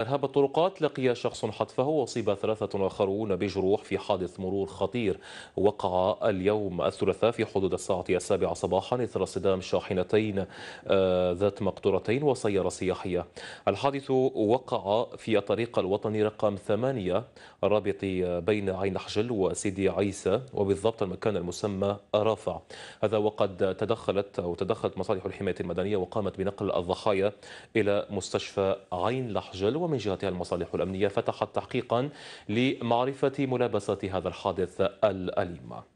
إرهاب الطرقات لقي شخص حتفه وأصيب ثلاثة آخرون بجروح في حادث مرور خطير وقع اليوم الثلاثاء في حدود الساعة السابعة صباحا إثر اصطدام شاحنتين آه، ذات مقطورتين وسيارة سياحية الحادث وقع في الطريق الوطني رقم ثمانية الرابط بين عين حجل وسيدي عيسى وبالضبط المكان المسمى رافع هذا وقد تدخلت أو تدخلت مصالح الحماية المدنية وقامت بنقل الضحايا إلى مستشفى عين لحجل ومن جهتها المصالح الأمنية فتحت تحقيقا لمعرفة ملابسات هذا الحادث الأليم